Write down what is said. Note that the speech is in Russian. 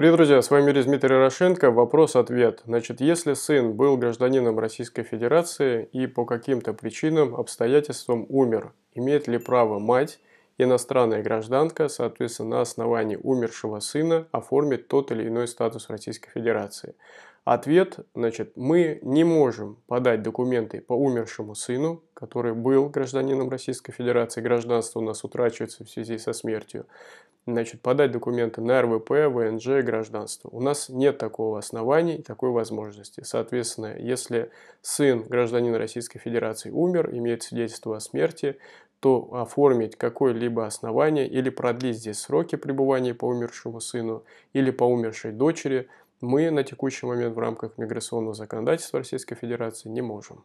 Привет, друзья, с вами Юрий Дмитрий Ярошенко. Вопрос-ответ. Значит, если сын был гражданином Российской Федерации и по каким-то причинам, обстоятельствам умер, имеет ли право мать иностранная гражданка, соответственно, на основании умершего сына оформит тот или иной статус Российской Федерации. Ответ, значит, мы не можем подать документы по умершему сыну, который был гражданином Российской Федерации, гражданство у нас утрачивается в связи со смертью. Значит, подать документы на РВП, ВНЖ, гражданство. У нас нет такого основания и такой возможности. Соответственно, если сын гражданина Российской Федерации умер, имеет свидетельство о смерти, то оформить какое-либо основание или продлить здесь сроки пребывания по умершему сыну или по умершей дочери мы на текущий момент в рамках миграционного законодательства Российской Федерации не можем.